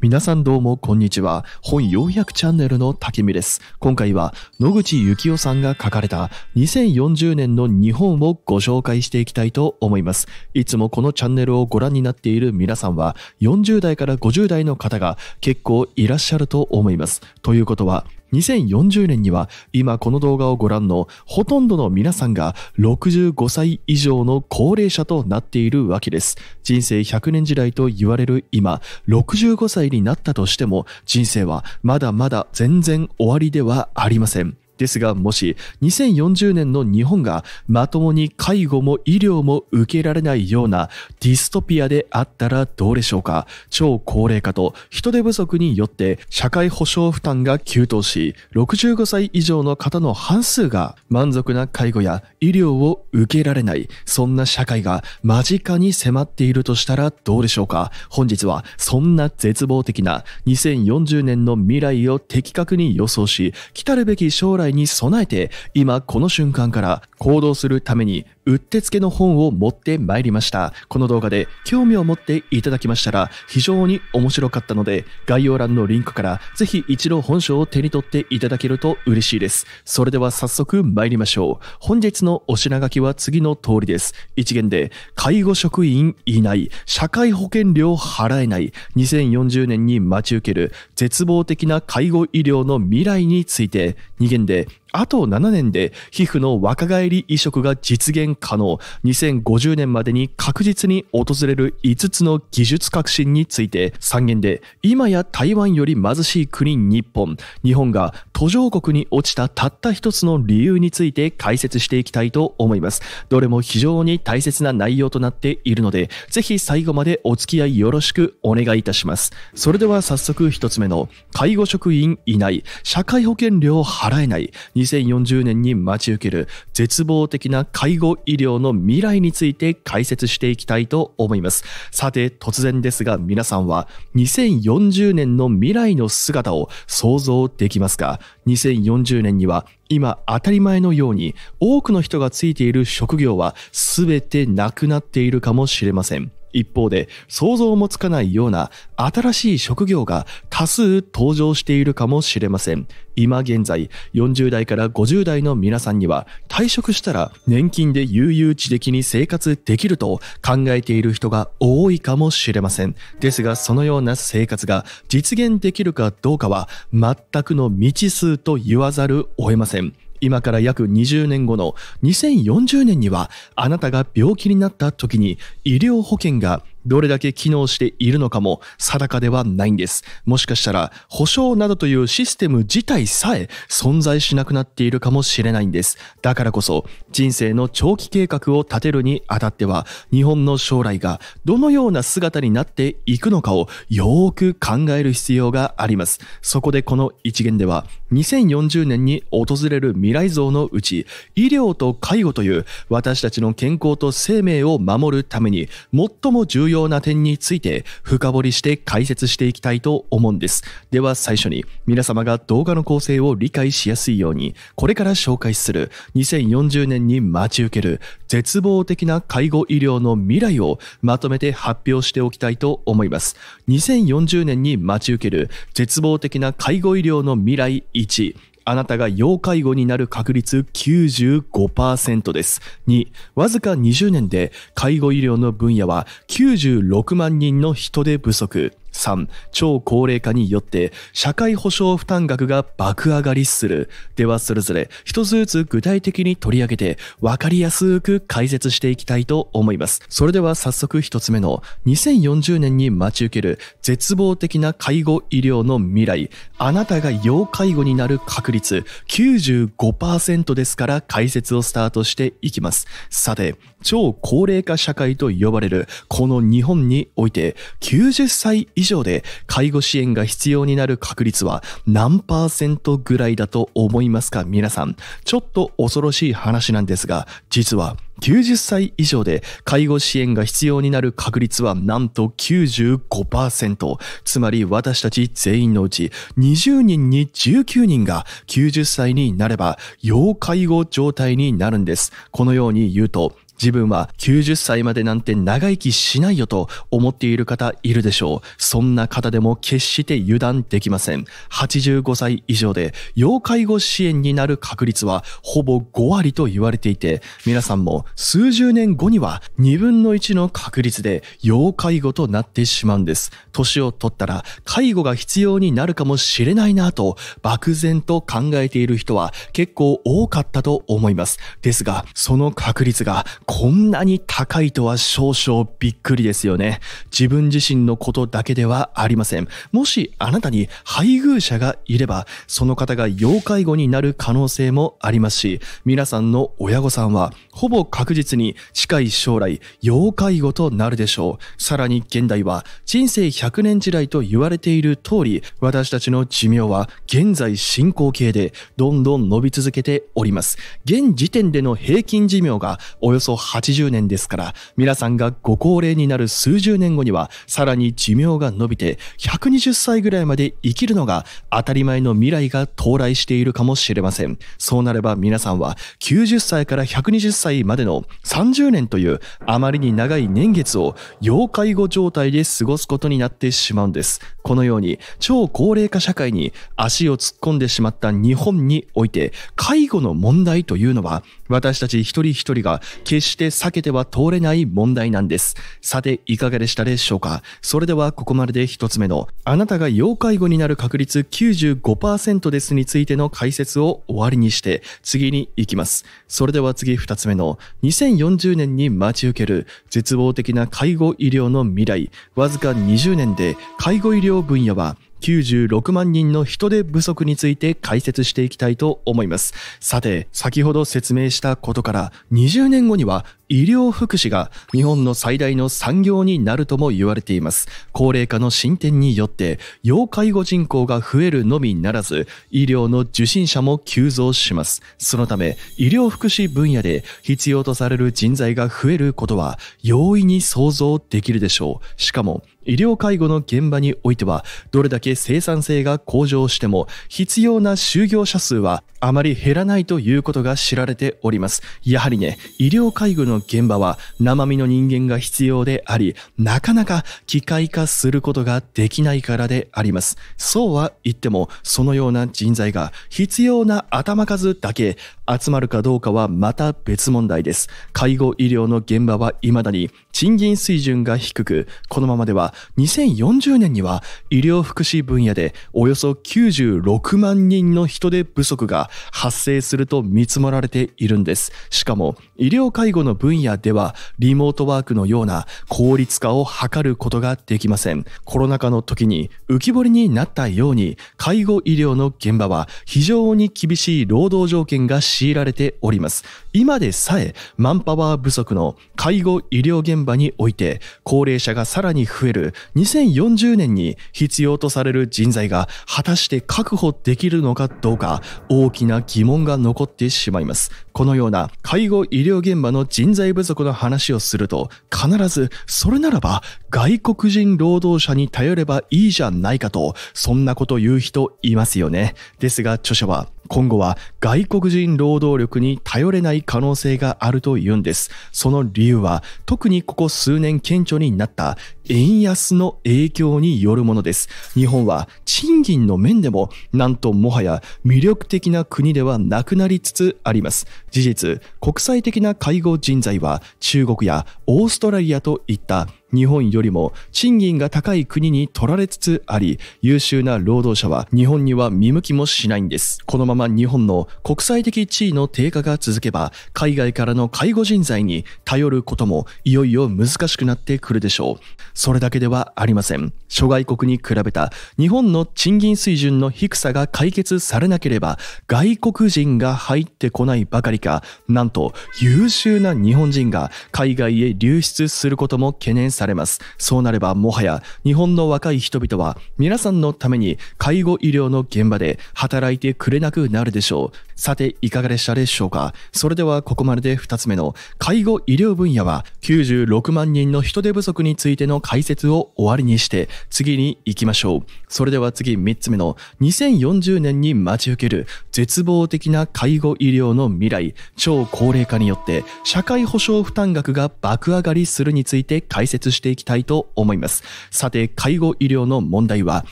皆さんどうもこんにちは。本400チャンネルの滝見です。今回は野口幸雄さんが書かれた2040年の日本をご紹介していきたいと思います。いつもこのチャンネルをご覧になっている皆さんは40代から50代の方が結構いらっしゃると思います。ということは2040年には今この動画をご覧のほとんどの皆さんが65歳以上の高齢者となっているわけです。人生100年時代と言われる今、65歳になったとしても人生はまだまだ全然終わりではありません。ですが、もし2040年の日本がまともに介護も医療も受けられないようなディストピアであったらどうでしょうか超高齢化と人手不足によって社会保障負担が急騰し、65歳以上の方の半数が満足な介護や医療を受けられない、そんな社会が間近に迫っているとしたらどうでしょうか本日はそんな絶望的な2040年の未来を的確に予想し、来たるべき将来に備えて今この瞬間から行動するためにうってつけの本を持ってまいりました。この動画で興味を持っていただきましたら非常に面白かったので概要欄のリンクからぜひ一度本書を手に取っていただけると嬉しいです。それでは早速参りましょう。本日のお品書きは次の通りです。一元で介護職員いない、社会保険料払えない、2040年に待ち受ける絶望的な介護医療の未来について二元であと7年で皮膚の若返り移植が実現可能2050年までに確実に訪れる5つの技術革新について3言で今や台湾より貧しい国日本日本が途上国に落ちたたった一つの理由について解説していきたいと思いますどれも非常に大切な内容となっているのでぜひ最後までお付き合いよろしくお願いいたしますそれでは早速1つ目の介護職員いない社会保険料払えない2040年に待ち受ける絶望的な介護医療の未来について解説していきたいと思います。さて、突然ですが皆さんは2040年の未来の姿を想像できますか ?2040 年には今当たり前のように多くの人がついている職業は全てなくなっているかもしれません。一方で想像もつかないような新しい職業が多数登場しているかもしれません今現在40代から50代の皆さんには退職したら年金で悠々自適に生活できると考えている人が多いかもしれませんですがそのような生活が実現できるかどうかは全くの未知数と言わざるを得ません今から約20年後の2040年にはあなたが病気になった時に医療保険がどれだけ機能しているのかも定かではないんです。もしかしたら保証などというシステム自体さえ存在しなくなっているかもしれないんです。だからこそ人生の長期計画を立てるにあたっては日本の将来がどのような姿になっていくのかをよーく考える必要があります。そこでこの一元では2040年に訪れる未来像のうち医療と介護という私たちの健康と生命を守るために最も重要要な点について深掘りして解説していきたいと思うんです。では最初に皆様が動画の構成を理解しやすいように、これから紹介する2040年に待ち受ける絶望的な介護医療の未来をまとめて発表しておきたいと思います。2040年に待ち受ける絶望的な介護医療の未来1。あなたが要介護になる確率95%です。2、わずか20年で介護医療の分野は96万人の人手不足。3超高齢化によって社会保障負担額が爆上がりするではそれぞれ一つずつ具体的に取り上げて分かりやすく解説していきたいと思いますそれでは早速一つ目の2040年に待ち受ける絶望的な介護医療の未来あなたが要介護になる確率95%ですから解説をスタートしていきますさて超高齢化社会と呼ばれるこの日本において90歳以上上で介護支援が必要になる確率は何パーセントぐらいだと思いますか皆さん。ちょっと恐ろしい話なんですが、実は90歳以上で介護支援が必要になる確率はなんと95%。つまり私たち全員のうち20人に19人が90歳になれば要介護状態になるんです。このように言うと自分は90歳までなんて長生きしないよと思っている方いるでしょう。そんな方でも決して油断できません。85歳以上で要介護支援になる確率はほぼ5割と言われていて、皆さんも数十年後には2分の1の確率で要介護となってしまうんです。年を取ったら介護が必要になるかもしれないなと漠然と考えている人は結構多かったと思います。ですが、その確率がこんなに高いとは少々びっくりですよね。自分自身のことだけではありません。もしあなたに配偶者がいれば、その方が要介護になる可能性もありますし、皆さんの親御さんは、ほぼ確実に近い将来、要介護となるでしょう。さらに現代は、人生100年時代と言われている通り、私たちの寿命は現在進行形で、どんどん伸び続けております。現時点での平均寿命が、およそ80年ですから、皆さんがご高齢になる数十年後には、さらに寿命が伸びて、120歳ぐらいまで生きるのが当たり前の未来が到来しているかもしれません。そうなれば皆さんは、90歳から120歳までの30年という、あまりに長い年月を、要介護状態で過ごすことになってしまうんです。このように、超高齢化社会に足を突っ込んでしまった日本において、介護の問題というのは、私たち一人一人が決して避けては通れない問題なんです。さて、いかがでしたでしょうかそれではここまでで一つ目の、あなたが要介護になる確率95%ですについての解説を終わりにして、次に行きます。それでは次二つ目の、2040年に待ち受ける絶望的な介護医療の未来、わずか20年で介護医療分野は96万人の人手不足について解説していきたいと思います。さて、先ほど説明したことから20年後には医療福祉が日本の最大の産業になるとも言われています。高齢化の進展によって、要介護人口が増えるのみならず、医療の受診者も急増します。そのため、医療福祉分野で必要とされる人材が増えることは容易に想像できるでしょう。しかも、医療介護の現場においては、どれだけ生産性が向上しても、必要な就業者数はあまり減らないということが知られております。やはりね、医療介護の現場は生身の人間が必要であり、なかなか機械化することができないからであります。そうは言っても、そのような人材が必要な頭数だけ集まるかどうかはまた別問題です。介護医療の現場は未だに賃金水準が低く、このままでは2040年には医療福祉分野でおよそ96万人の人手不足が発生すると見積もられているんです。しかも、医療介護の分野ではリモートワークのような効率化を図ることができません。コロナ禍の時に浮き彫りになったように、介護医療の現場は非常に厳しい労働条件が強いられております。今でさえマンパワー不足の介護医療現場現場において高齢者がさらに増える2040年に必要とされる人材が果たして確保できるのかどうか大きな疑問が残ってしまいますこのような介護医療現場の人材不足の話をすると必ずそれならば外国人労働者に頼ればいいじゃないかとそんなこと言う人いますよねですが著者は今後は外国人労働力に頼れない可能性があると言うんですその理由は特にここ数年顕著になった円安の影響によるものです。日本は賃金の面でも、なんともはや魅力的な国ではなくなりつつあります。事実、国際的な介護人材は中国やオーストラリアといった日本よりも賃金が高い国に取られつつあり、優秀な労働者は日本には見向きもしないんです。このまま日本の国際的地位の低下が続けば、海外からの介護人材に頼ることもいよいよ難しくなってくるでしょう。それだけではありません。諸外国に比べた日本の賃金水準の低さが解決されなければ、外国人が入ってこないばかりか、なんと優秀な日本人が海外へ流出することも懸念されされます。そうなればもはや日本の若い人々は皆さんのために介護医療の現場で働いてくれなくなるでしょう。さて、いかがでしたでしょうかそれではここまでで2つ目の介護医療分野は96万人の人手不足についての解説を終わりにして次に行きましょう。それでは次3つ目の2040年に待ち受ける絶望的な介護医療の未来、超高齢化によって社会保障負担額が爆上がりするについて解説していきたいと思います。さて、介護医療の問題は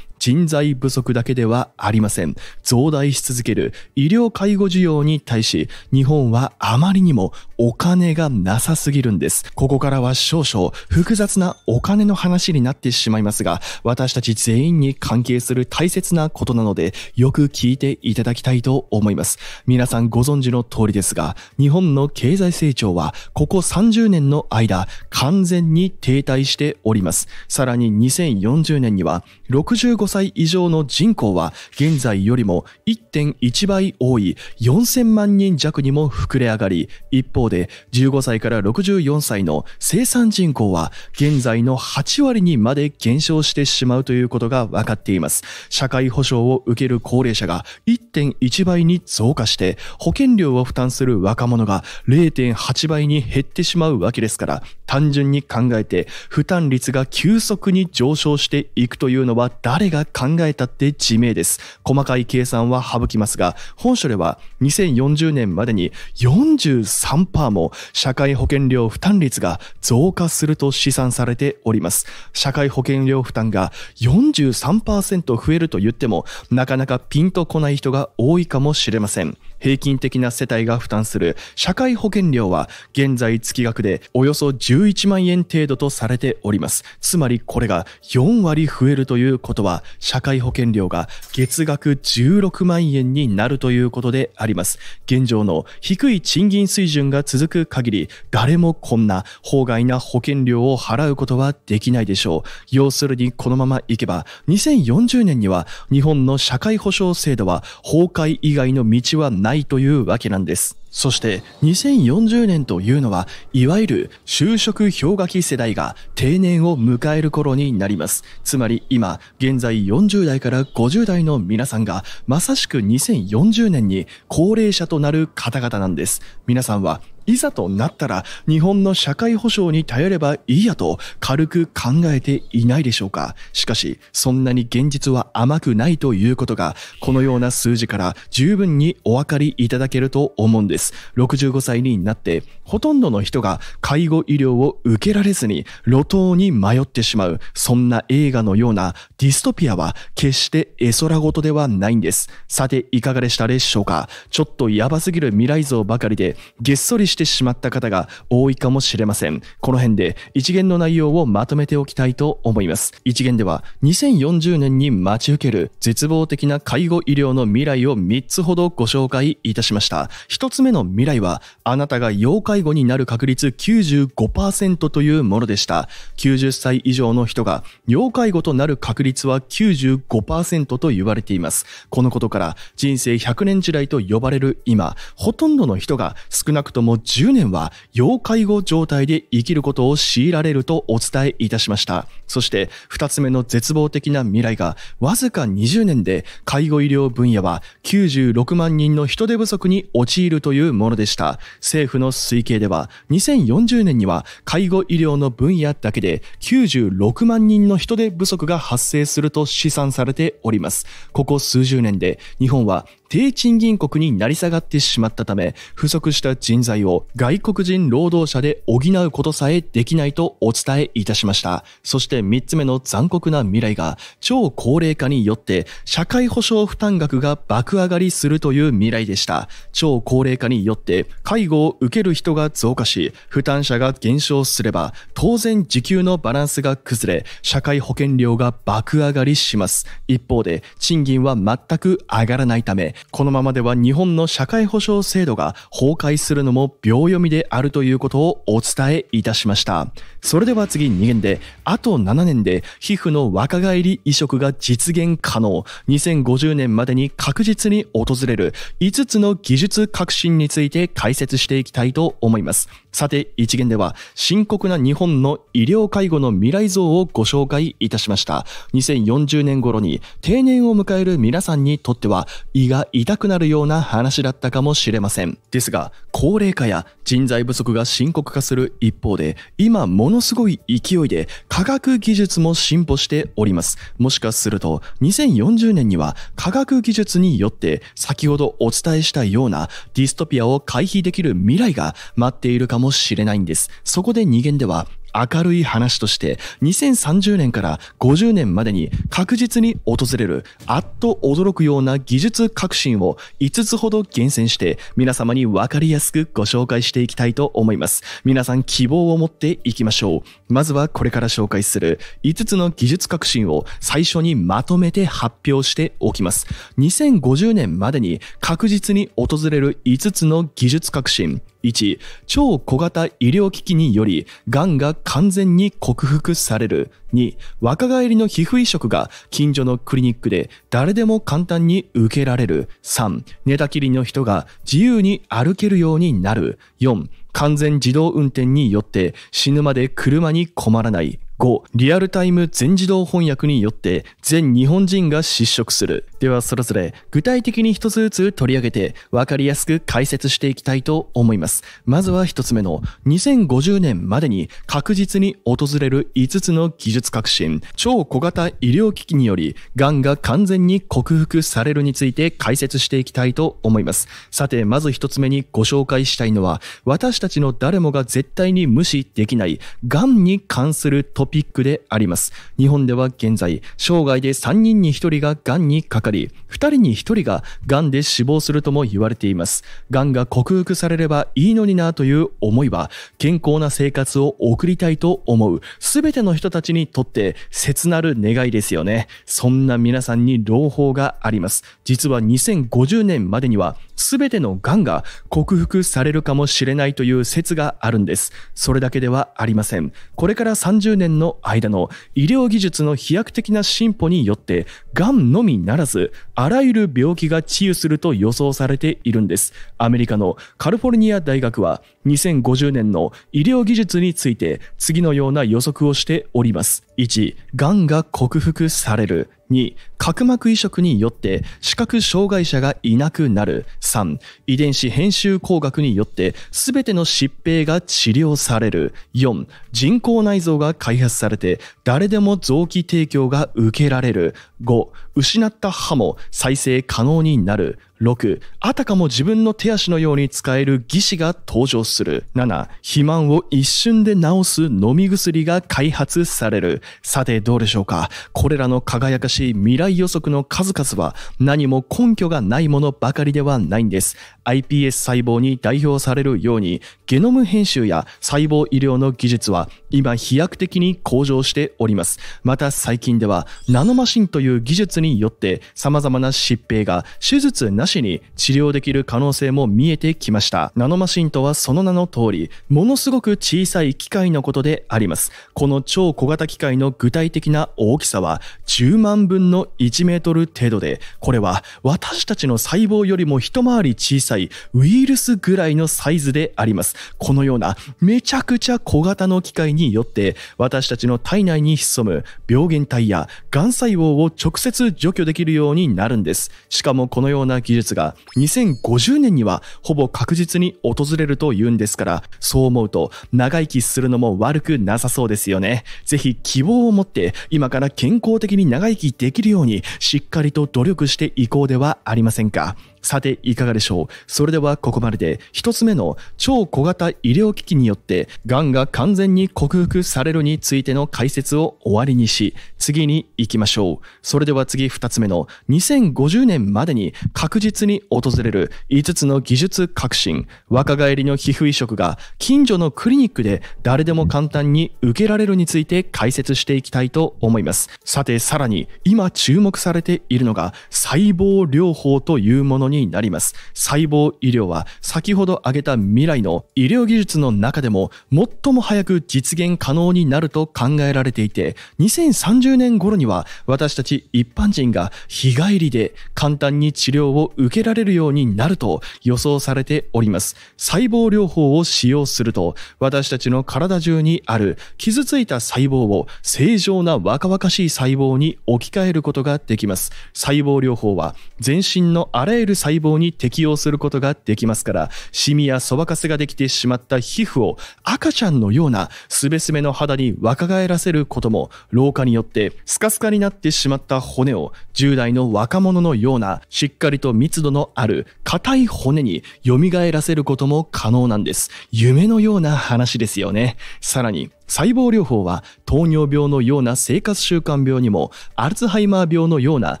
人材不足だけではありません。増大し続ける医療介護需要に対し、日本はあまりにもお金がなさすぎるんです。ここからは少々複雑なお金の話になってしまいますが、私たち全員に関係する大切なことなので、よく聞いていただきたいと思います。皆さんご存知の通りですが、日本の経済成長はここ30年の間、完全に停滞しております。さらに2040年には、65歳以上の人口は現在よりも1.1倍多い4000万人弱にも膨れ上がり、一方方で15歳から64歳の生産人口は現在の8割にまで減少してしまうということが分かっています。社会保障を受ける高齢者が1.1倍に増加して保険料を負担する若者が0.8倍に減ってしまうわけですから単純に考えて負担率が急速に上昇していくというのは誰が考えたって自明です。細かい計算は省きますが本書では2040年までに43% 3.5%も社会保険料負担率が増加すると試算されております。社会保険料負担が43%増えると言っても、なかなかピンとこない人が多いかもしれません。平均的な世帯が負担する社会保険料は現在月額でおよそ11万円程度とされております。つまりこれが4割増えるということは社会保険料が月額16万円になるということであります。現状の低い賃金水準が続く限り誰もこんな法外な保険料を払うことはできないでしょう。要するにこのままいけば2040年には日本の社会保障制度は崩壊以外の道はないないというわけなんです。そして2040年というのはいわゆる就職氷河期世代が定年を迎える頃になります。つまり今現在40代から50代の皆さんがまさしく2040年に高齢者となる方々なんです。皆さんはいざとなったら日本の社会保障に頼ればいいやと軽く考えていないでしょうか。しかし、そんなに現実は甘くないということが、このような数字から十分にお分かりいただけると思うんです。65歳になって、ほとんどの人が介護医療を受けられずに路頭に迷ってしまう、そんな映画のようなディストピアは決して絵空事ではないんです。さて、いかがでしたでしょうかちょっとやばすぎる未来像ばかりで、げっそりしてしまった方が多いかもしれません。この辺で一元の内容をまとめておきたいと思います。一元では2040年に待ち受ける絶望的な介護医療の未来を3つほどご紹介いたしました。1つ目の未来はあなたが要介護になる確率95%というものでした。90歳以上の人が要介護となる確率は95%と言われています。このことから人生100年時代と呼ばれる今、ほとんどの人が少なくとも10年は要介護状態で生きることを強いられるとお伝えいたしました。そして2つ目の絶望的な未来がわずか20年で介護医療分野は96万人の人手不足に陥るというものでした。政府の推計では2040年には介護医療の分野だけで96万人の人手不足が発生すると試算されております。ここ数十年で日本は低賃金国に成り下がってしまったため、不足した人材を外国人労働者で補うことさえできないとお伝えいたしました。そして3つ目の残酷な未来が、超高齢化によって社会保障負担額が爆上がりするという未来でした。超高齢化によって介護を受ける人が増加し、負担者が減少すれば、当然時給のバランスが崩れ、社会保険料が爆上がりします。一方で、賃金は全く上がらないため、このままでは日本の社会保障制度が崩壊するのも秒読みであるということをお伝えいたしました。それでは次2限で、あと7年で皮膚の若返り移植が実現可能、2050年までに確実に訪れる5つの技術革新について解説していきたいと思います。さて、1限では深刻な日本の医療介護の未来像をご紹介いたしました。2040年頃に定年を迎える皆さんにとっては胃が痛くなるような話だったかもしれません。ですが、高齢化や人材不足が深刻化する一方で、今ものすごい勢いで科学技術も進歩しております。もしかすると、2040年には科学技術によって先ほどお伝えしたようなディストピアを回避できる未来が待っているかもしれないんです。そこで2限では、明るい話として2030年から50年までに確実に訪れるあっと驚くような技術革新を5つほど厳選して皆様に分かりやすくご紹介していきたいと思います皆さん希望を持っていきましょうまずはこれから紹介する5つの技術革新を最初にまとめて発表しておきます2050年までに確実に訪れる5つの技術革新1超小型医療機器によりがんが完全に克服される2若返りの皮膚移植が近所のクリニックで誰でも簡単に受けられる3寝たきりの人が自由に歩けるようになる4完全自動運転によって死ぬまで車に困らない。5リアルタイム全自動翻訳によって全日本人が失職するではそれぞれ具体的に一つずつ取り上げて分かりやすく解説していきたいと思いますまずは1つ目の2050年までに確実に訪れる5つの技術革新超小型医療機器によりがんが完全に克服されるについて解説していきたいと思いますさてまず1つ目にご紹介したいのは私たたちの誰もが絶対に無視できない、がんに関するトピックであります。日本では現在、生涯で3人に1人ががんにかかり、2人に1人ががんで死亡するとも言われています。がんが克服されればいいのになという思いは、健康な生活を送りたいと思う、すべての人たちにとって切なる願いですよね。そんな皆さんに朗報があります。実は2050年までには、すべてのがんが克服されるかもしれないといういう説があるんです。それだけではありません。これから30年の間の医療技術の飛躍的な進歩によって、がんのみならず、あらゆる病気が治癒すると予想されているんです。アメリカのカリフォルニア大学は、2050年の医療技術について、次のような予測をしております。1、がんが克服される。2角膜移植によって視覚障害者がいなくなる3遺伝子編集工学によって全ての疾病が治療される4人工内臓が開発されて誰でも臓器提供が受けられる5失った歯も再生可能になる6あたかも自分の手足のように使える義士が登場する7肥満を一瞬で治す飲み薬が開発されるさてどうでしょうかこれらの輝かしい未来予測の数々は何も根拠がないものばかりではないんです iPS 細胞に代表されるようにゲノム編集や細胞医療の技術は今飛躍的に向上しておりますまた最近ではナノマシンという技術によって様々な疾病が手術なしに治療できる可能性も見えてきましたナノマシンとはその名の通りものすごく小さい機械のことでありますこの超小型機械の具体的な大きさは10万分の1メートル程度でこれは私たちの細胞よりも一回り小さいたいウイルスぐらいのサイズであります。このようなめちゃくちゃ小型の機械によって私たちの体内に潜む病原体やがん細胞を直接除去できるようになるんです。しかもこのような技術が2050年にはほぼ確実に訪れるというんですから、そう思うと長生きするのも悪くなさそうですよね。ぜひ希望を持って今から健康的に長生きできるようにしっかりと努力していこうではありませんか。さて、いかがでしょうそれではここまでで、1つ目の超小型医療機器によって、がんが完全に克服されるについての解説を終わりにし、次に行きましょう。それでは次2つ目の、2050年までに確実に訪れる5つの技術革新、若返りの皮膚移植が近所のクリニックで誰でも簡単に受けられるについて解説していきたいと思います。さて、さらに、今注目されているのが細胞療法というものにになります。細胞医療は先ほど挙げた未来の医療技術の中でも最も早く実現可能になると考えられていて、2030年頃には私たち一般人が日帰りで簡単に治療を受けられるようになると予想されております。細胞療法を使用すると、私たちの体中にある傷ついた細胞を正常な若々しい細胞に置き換えることができます。細胞療法は全身のあらゆる細胞に適応することができますからシミやそばかすができてしまった皮膚を赤ちゃんのようなすべすべの肌に若返らせることも老化によってスカスカになってしまった骨を10代の若者のようなしっかりと密度のある硬い骨に蘇らせることも可能なんです夢のような話ですよねさらに細胞療法は糖尿病のような生活習慣病にもアルツハイマー病のような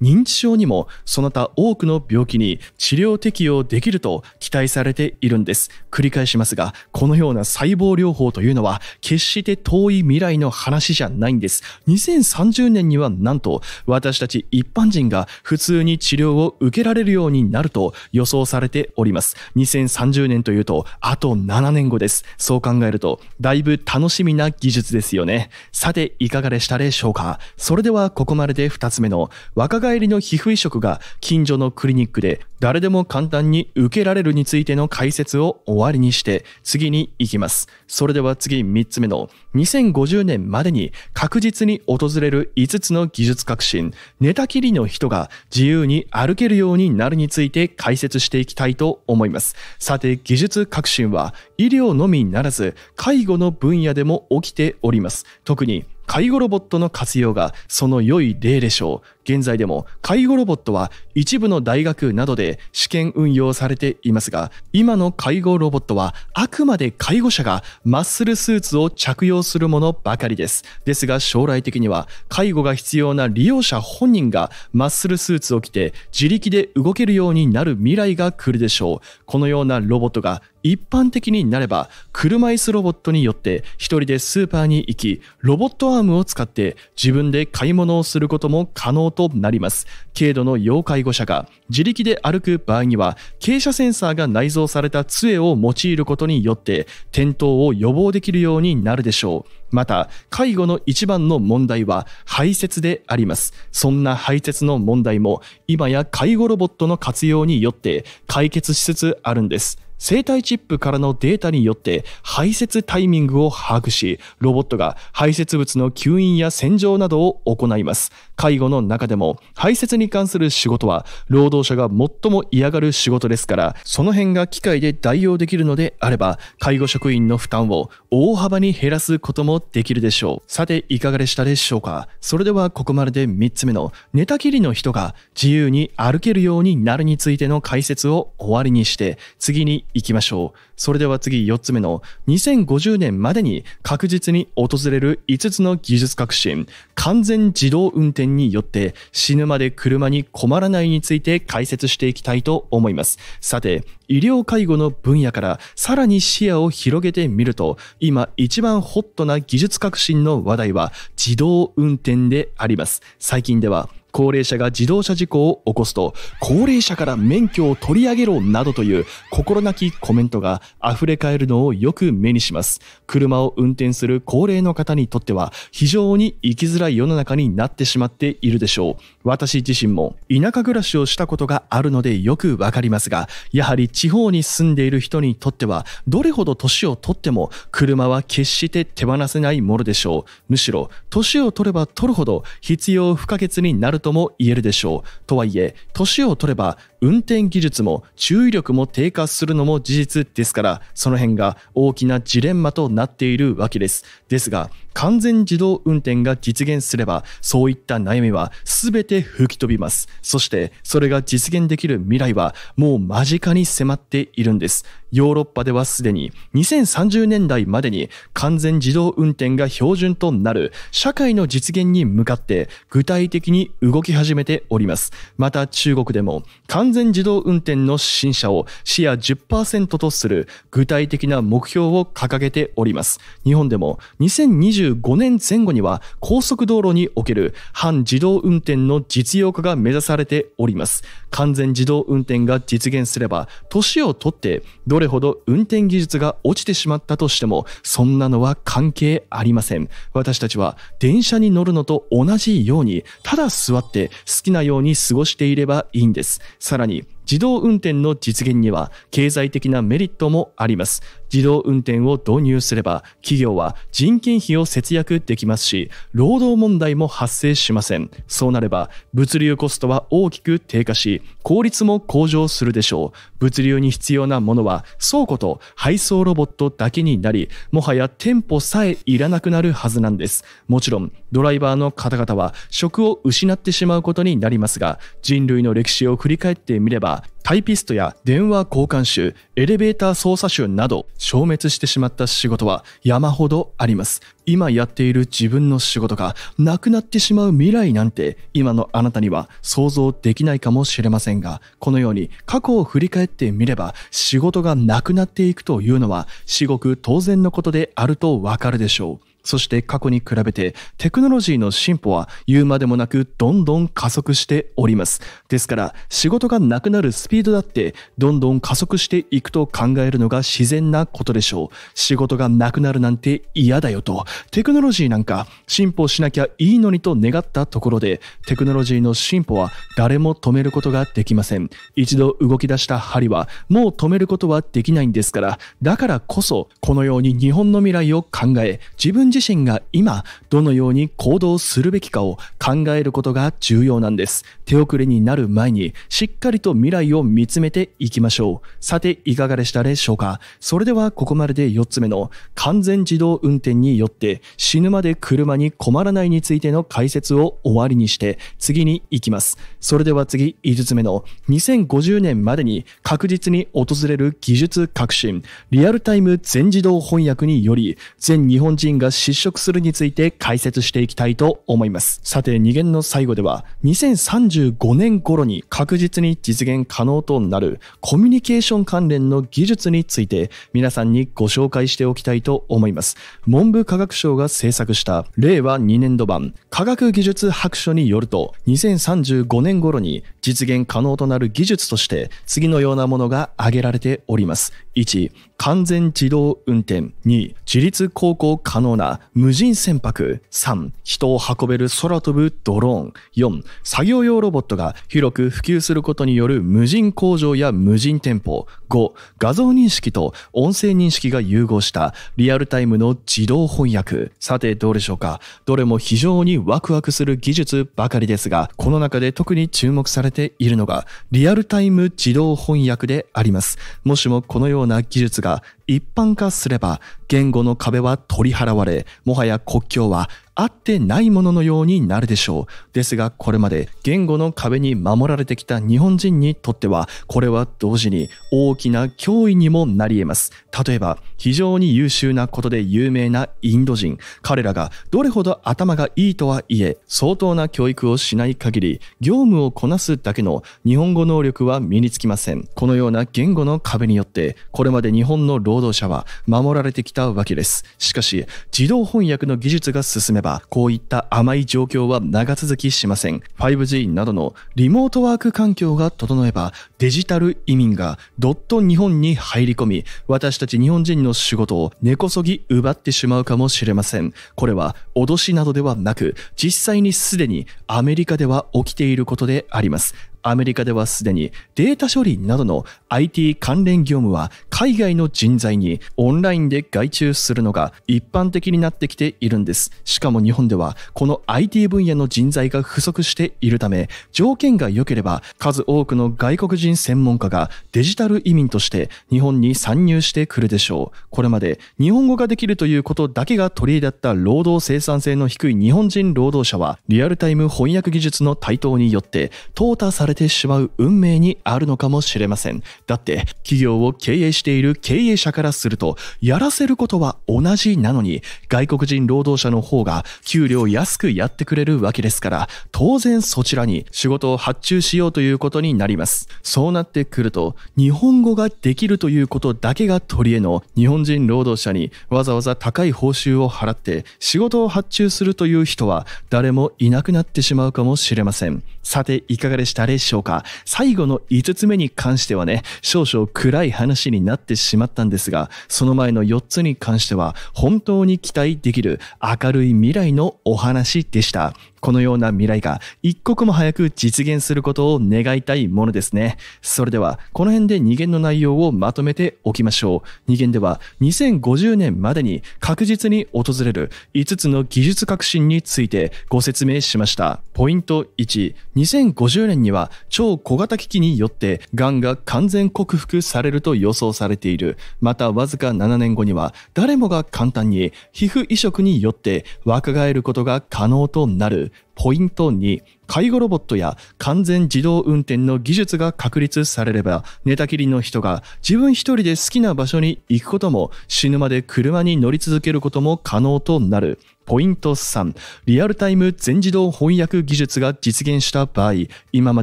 認知症にもその他多くの病気に治療適用できると期待されているんです繰り返しますがこのような細胞療法というのは決して遠い未来の話じゃないんです2030年にはなんと私たち一般人が普通に治療を受けられるようになると予想されております2030年というとあと7年後ですそう考えるとだいぶ楽しみな技術ですよね。さて、いかがでしたでしょうかそれではここまでで2つ目の若返りの皮膚移植が近所のクリニックで誰でも簡単に受けられるについての解説を終わりにして次に行きます。それでは次3つ目の2050年までに確実に訪れる5つの技術革新、寝たきりの人が自由に歩けるようになるについて解説していきたいと思います。さて技術革新は医療のみならず介護の分野でも起きております。特に介護ロボットの活用がその良い例でしょう。現在でも介護ロボットは一部の大学などで試験運用されていますが、今の介護ロボットはあくまで介護者がマッスルスーツを着用するものばかりです。ですが将来的には介護が必要な利用者本人がマッスルスーツを着て自力で動けるようになる未来が来るでしょう。このようなロボットが一般的になれば車椅子ロボットによって1人でスーパーに行きロボットアームを使って自分で買い物をすることも可能となります軽度の要介護者が自力で歩く場合には傾斜センサーが内蔵された杖を用いることによって転倒を予防できるようになるでしょうまた介護の一番の問題は排泄でありますそんな排泄の問題も今や介護ロボットの活用によって解決しつつあるんです生体チップからのデータによって排泄タイミングを把握し、ロボットが排泄物の吸引や洗浄などを行います。介護の中でも排泄に関する仕事は労働者が最も嫌がる仕事ですから、その辺が機械で代用できるのであれば、介護職員の負担を大幅に減らすこともできるでしょう。さて、いかがでしたでしょうかそれではここまでで3つ目の寝たきりの人が自由に歩けるようになるについての解説を終わりにして、次にいきましょう。それでは次4つ目の2050年までに確実に訪れる5つの技術革新、完全自動運転によって死ぬまで車に困らないについて解説していきたいと思います。さて、医療介護の分野からさらに視野を広げてみると、今一番ホットな技術革新の話題は自動運転であります。最近では高齢者が自動車事故を起こすと、高齢者から免許を取り上げろなどという心なきコメントが溢れ返るのをよく目にします。車を運転する高齢の方にとっては、非常に生きづらい世の中になってしまっているでしょう。私自身も田舎暮らしをしたことがあるのでよくわかりますが、やはり地方に住んでいる人にとっては、どれほど年をとっても車は決して手放せないものでしょう。むしろ、年を取れば取るほど必要不可欠になるととも言えるでしょう。とはいえ、年を取れば運転技術も注意力も低下するのも事実ですからその辺が大きなジレンマとなっているわけですですが完全自動運転が実現すればそういった悩みは全て吹き飛びますそしてそれが実現できる未来はもう間近に迫っているんですヨーロッパではすでに2030年代までに完全自動運転が標準となる社会の実現に向かって具体的に動き始めておりますまた中国でも完全自動運転の新車をシェア10%とする具体的な目標を掲げております。日本でも2025年前後には高速道路における半自動運転の実用化が目指されております。完全自動運転が実現すれば、年をとってどれほど運転技術が落ちてしまったとしても、そんなのは関係ありません。私たちは電車に乗るのと同じように、ただ座って好きなように過ごしていればいいんです。ささらに自動運転の実現には経済的なメリットもあります自動運転を導入すれば企業は人件費を節約できますし労働問題も発生しませんそうなれば物流コストは大きく低下し効率も向上するでしょう物流に必要なものは倉庫と配送ロボットだけになりもはや店舗さえいらなくなるはずなんですもちろんドライバーの方々は職を失ってしまうことになりますが人類の歴史を振り返ってみればタイピストや電話交換手、エレベーター操作手など消滅してしまった仕事は山ほどあります。今やっている自分の仕事がなくなってしまう未来なんて今のあなたには想像できないかもしれませんが、このように過去を振り返ってみれば仕事がなくなっていくというのは至極当然のことであるとわかるでしょう。そして過去に比べてテクノロジーの進歩は言うまでもなくどんどん加速しております。ですから仕事がなくなるスピードだってどんどん加速していくと考えるのが自然なことでしょう。仕事がなくなるなんて嫌だよと。テクノロジーなんか進歩しなきゃいいのにと願ったところでテクノロジーの進歩は誰も止めることができません。一度動き出した針はもう止めることはできないんですから、だからこそこのように日本の未来を考え自分自自身が今どのように行動するべきかを考えることが重要なんです手遅れになる前にしっかりと未来を見つめていきましょうさていかがでしたでしょうかそれではここまでで4つ目の完全自動運転によって死ぬまで車に困らないについての解説を終わりにして次に行きますそれでは次5つ目の2050年までに確実に訪れる技術革新リアルタイム全自動翻訳により全日本人が失職するについて解説していきたいと思います。さて、2限の最後では、2035年頃に確実に実現可能となるコミュニケーション関連の技術について皆さんにご紹介しておきたいと思います。文部科学省が制作した令和2年度版科学技術白書によると、2035年頃に実現可能となる技術として次のようなものが挙げられております。1、完全自動運転。2、自立航行可能な無人船舶。3、人を運べる空飛ぶドローン。4、作業用ロボットが広く普及することによる無人工場や無人店舗。5、画像認識と音声認識が融合したリアルタイムの自動翻訳。さて、どうでしょうかどれも非常にワクワクする技術ばかりですが、この中で特に注目されているのが、リアルタイム自動翻訳であります。もしもこのような技術が一般化すれば言語の壁は取り払われもはや国境は合ってないもののようになるでしょう。ですが、これまで言語の壁に守られてきた日本人にとっては、これは同時に大きな脅威にもなり得ます。例えば、非常に優秀なことで有名なインド人。彼らがどれほど頭がいいとはいえ、相当な教育をしない限り、業務をこなすだけの日本語能力は身につきません。このような言語の壁によって、これまで日本の労働者は守られてきたわけです。しかし、自動翻訳の技術が進めば、ば、こういった甘い状況は長続きしません。5G などのリモートワーク環境が整えば、デジタル移民がどっと日本に入り込み、私たち日本人の仕事を根こそぎ奪ってしまうかもしれません。これは脅しなどではなく、実際にすでにアメリカでは起きていることであります。アメリカではすでにデータ処理などの IT 関連業務は海外の人材にオンラインで外注するのが一般的になってきているんです。しかも日本ではこの IT 分野の人材が不足しているため、条件が良ければ数多くの外国人専門家がデジタル移民として日本に参入してくるでしょう。これまで日本語ができるということだけが取り入れだった労働生産性の低い日本人労働者はリアルタイム翻訳技術の台頭によって淘汰されてしまう運命にあるのかもしれません。だって、企業を経営している経営者からすると、やらせることは同じなのに、外国人労働者の方が給料安くやってくれるわけですから、当然そちらに仕事を発注しようということになります。そうなってくると、日本語ができるということだけが取り柄の日本人労働者にわざわざ高い報酬を払って仕事を発注するという人は誰もいなくなってしまうかもしれません。さて、いかがでしたでししょうか最後の5つ目に関してはね、少々暗い話になってしまったんですが、その前の4つに関しては本当に期待できる明るい未来のお話でした。このような未来が一刻も早く実現することを願いたいものですね。それでは、この辺で2限の内容をまとめておきましょう。2限では、2050年までに確実に訪れる5つの技術革新についてご説明しました。ポイント1、2050年には超小型機器によって癌が完全克服されると予想されている。また、わずか7年後には誰もが簡単に皮膚移植によって若返ることが可能となる。ポイント2介護ロボットや完全自動運転の技術が確立されれば寝たきりの人が自分一人で好きな場所に行くことも死ぬまで車に乗り続けることも可能となるポイント3リアルタイム全自動翻訳技術が実現した場合今ま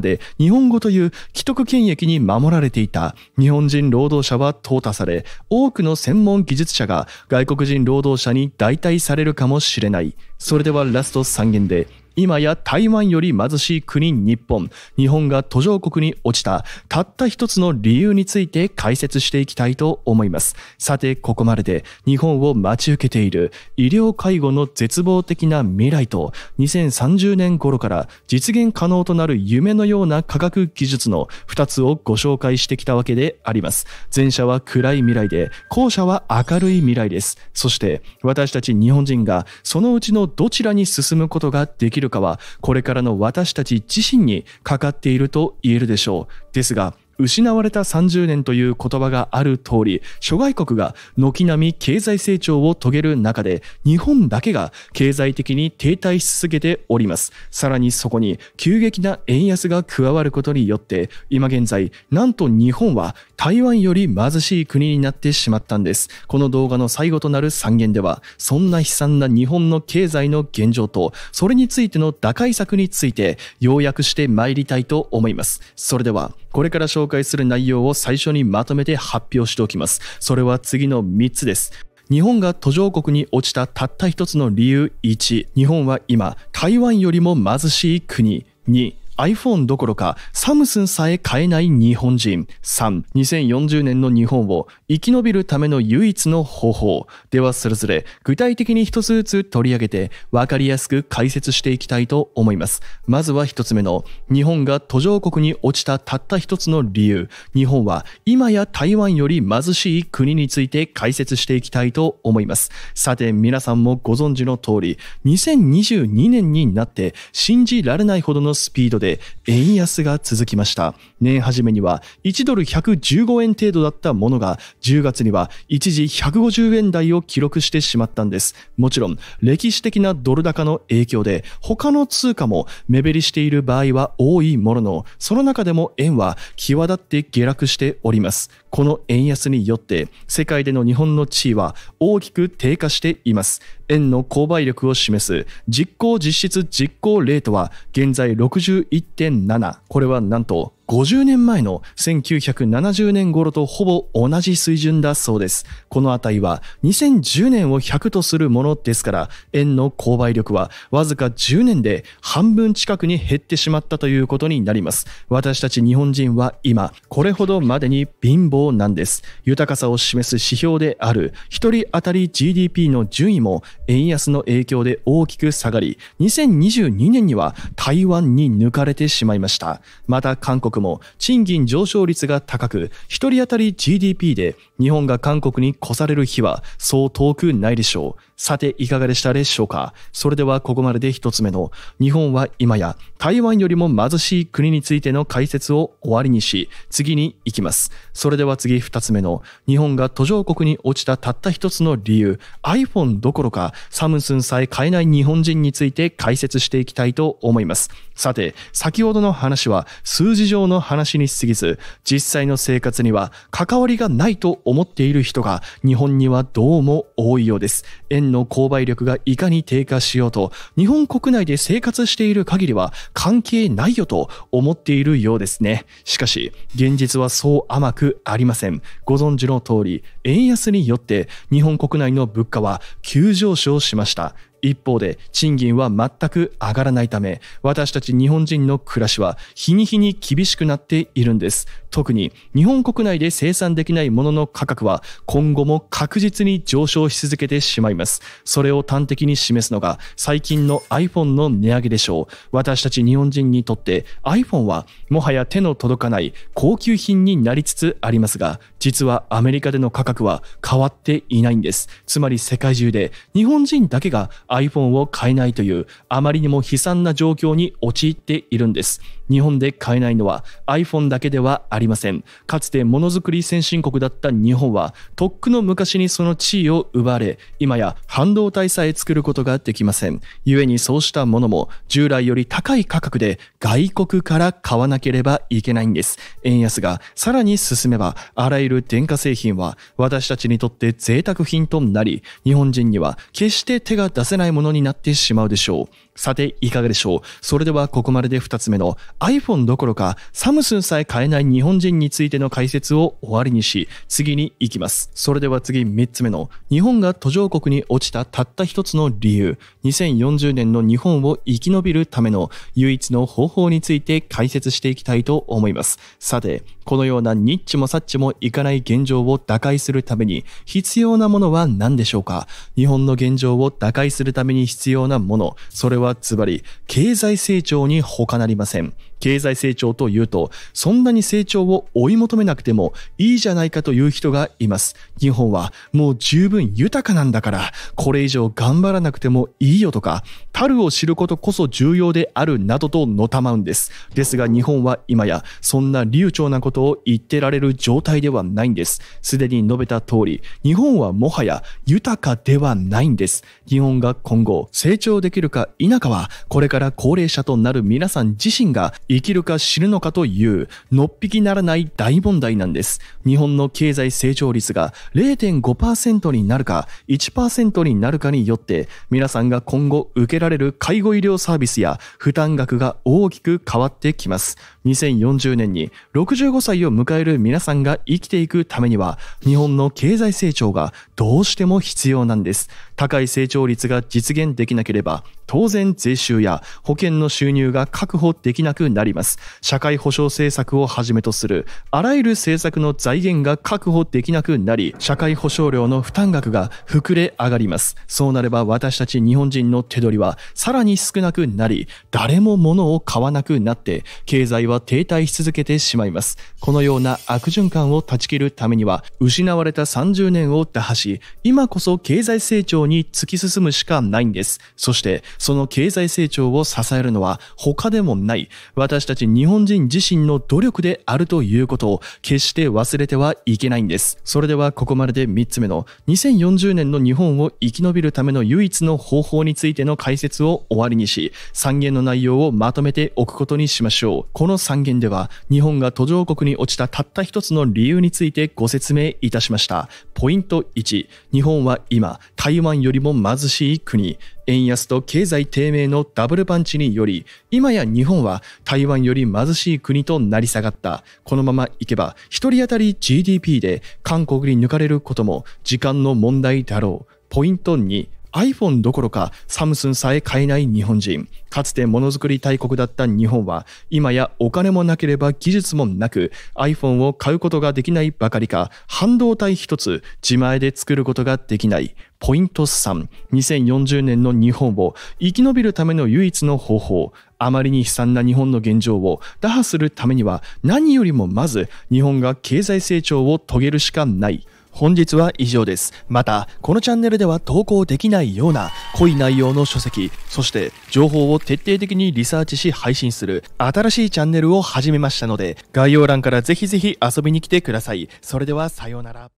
で日本語という既得権益に守られていた日本人労働者は淘汰され多くの専門技術者が外国人労働者に代替されるかもしれないそれではラスト3言で今や台湾より貧しい国日本日本が途上国に落ちたたった一つの理由について解説していきたいと思いますさてここまでで日本を待ち受けている医療介護の絶望的な未来と2030年頃から実現可能となる夢のような科学技術の2つをご紹介してきたわけであります前者は暗い未来で後者は明るい未来ですそして私たち日本人がそのうちのどちらに進むことができるるかはこれからの私たち自身にかかっていると言えるでしょう。ですが失われた30年という言葉がある通り、諸外国が軒並み経済成長を遂げる中で、日本だけが経済的に停滞し続けております。さらにそこに急激な円安が加わることによって、今現在、なんと日本は台湾より貧しい国になってしまったんです。この動画の最後となる3言では、そんな悲惨な日本の経済の現状と、それについての打開策について、要約して参りたいと思います。それでは、これから紹介する内容を最初にまとめて発表しておきます。それは次の3つです。日本が途上国に落ちたたった一つの理由1、日本は今、台湾よりも貧しい国。2、iPhone どころかサムスンさえ買えない日本人3 2040年の日本を生き延びるための唯一の方法ではそれぞれ具体的に一つずつ取り上げて分かりやすく解説していきたいと思いますまずは一つ目の日本が途上国に落ちたたった一つの理由日本は今や台湾より貧しい国について解説していきたいと思いますさて皆さんもご存知の通り2022年になって信じられないほどのスピードでで円安が続きました。年初めには1ドル115円程度だったものが10月には一時150円台を記録してしまったんです。もちろん歴史的なドル高の影響で他の通貨も目減りしている場合は多いものの、その中でも円は際立って下落しております。この円安によって世界での日本の地位は大きく低下しています。円の購買力を示す実行実質実行レートは現在61.7これはなんと50年前の1970年頃とほぼ同じ水準だそうです。この値は2010年を100とするものですから、円の購買力はわずか10年で半分近くに減ってしまったということになります。私たち日本人は今、これほどまでに貧乏なんです。豊かさを示す指標である1人当たり GDP の順位も円安の影響で大きく下がり、2022年には台湾に抜かれてしまいました。また韓国も賃金上昇率が高く、1人当たり GDP で日本が韓国に越される日はそう遠くないでしょう。さて、いかがでしたでしょうかそれではここまでで一つ目の、日本は今や台湾よりも貧しい国についての解説を終わりにし、次に行きます。それでは次二つ目の、日本が途上国に落ちたたった一つの理由、iPhone どころかサムスンさえ買えない日本人について解説していきたいと思います。さて、先ほどの話は数字上の話に過ぎず、実際の生活には関わりがないと思っている人が日本にはどうも多いようです。円の購買力がいかに低下しようと、日本国内で生活している限りは関係ないよと思っているようですね。しかし、現実はそう甘くありません。ご存知の通り、円安によって日本国内の物価は急上昇しました。一方で賃金は全く上がらないため私たち日本人の暮らしは日に日に厳しくなっているんです特に日本国内で生産できないものの価格は今後も確実に上昇し続けてしまいますそれを端的に示すのが最近の iPhone の値上げでしょう私たち日本人にとって iPhone はもはや手の届かない高級品になりつつありますが実はアメリカでの価格は変わっていないんですつまり世界中で日本人だけが iPhone を買えないというあまりにも悲惨な状況に陥っているんです日本で買えないのは iPhone だけではありませんかつてものづくり先進国だった日本はとっくの昔にその地位を奪われ今や半導体さえ作ることができません故にそうしたものも従来より高い価格で外国から買わなければいけないんです円安がさらに進めばあらゆる電化製品は私たちにとって贅沢品となり日本人には決して手が出せないないものになってしまうでしょう。さて、いかがでしょうそれではここまでで2つ目の iPhone どころかサムスンさえ買えない日本人についての解説を終わりにし、次に行きます。それでは次3つ目の日本が途上国に落ちたたった一つの理由、2040年の日本を生き延びるための唯一の方法について解説していきたいと思います。さて、このようなニッチもサッチもいかない現状を打開するために必要なものは何でしょうか日本の現状を打開するするために必要なもの、それはズバリ、経済成長に他なりません。経済成長というと、そんなに成長を追い求めなくてもいいじゃないかという人がいます。日本はもう十分豊かなんだから、これ以上頑張らなくてもいいよとか、樽を知ることこそ重要であるなどとのたまうんです。ですが日本は今やそんな流暢なことを言ってられる状態ではないんです。すでに述べた通り、日本はもはや豊かではないんです。日本が今後成長できるか否かは、これから高齢者となる皆さん自身が生きるか死ぬのかという、のっぴきならない大問題なんです。日本の経済成長率が0.5%になるか、1%になるかによって、皆さんが今後受けられる介護医療サービスや負担額が大きく変わってきます。2040年に65歳を迎える皆さんが生きていくためには、日本の経済成長がどうしても必要なんです。高い成長率が実現できなければ、当然税収や保険の収入が確保できなくなります社会保障政策をはじめとするあらゆる政策の財源が確保できなくなり社会保障料の負担額が膨れ上がりますそうなれば私たち日本人の手取りはさらに少なくなり誰も物を買わなくなって経済は停滞し続けてしまいますこのような悪循環を断ち切るためには失われた30年を打破し今こそ経済成長に突き進むしかないんですそしてその経済成長を支えるのは他でもない私たち日本人自身の努力であるということを決して忘れてはいけないんです。それではここまでで3つ目の2040年の日本を生き延びるための唯一の方法についての解説を終わりにし、3言の内容をまとめておくことにしましょう。この3言では日本が途上国に落ちたたった一つの理由についてご説明いたしました。ポイント1、日本は今、台湾よりも貧しい国。円安と経済低迷のダブルパンチにより今や日本は台湾より貧しい国となり下がったこのままいけば一人当たり GDP で韓国に抜かれることも時間の問題だろうポイント2 iPhone どころかサムスンさえ買えない日本人。かつてものづくり大国だった日本は、今やお金もなければ技術もなく、iPhone を買うことができないばかりか、半導体一つ自前で作ることができない。ポイント3、2040年の日本を生き延びるための唯一の方法、あまりに悲惨な日本の現状を打破するためには何よりもまず日本が経済成長を遂げるしかない。本日は以上です。また、このチャンネルでは投稿できないような濃い内容の書籍、そして情報を徹底的にリサーチし配信する新しいチャンネルを始めましたので、概要欄からぜひぜひ遊びに来てください。それではさようなら。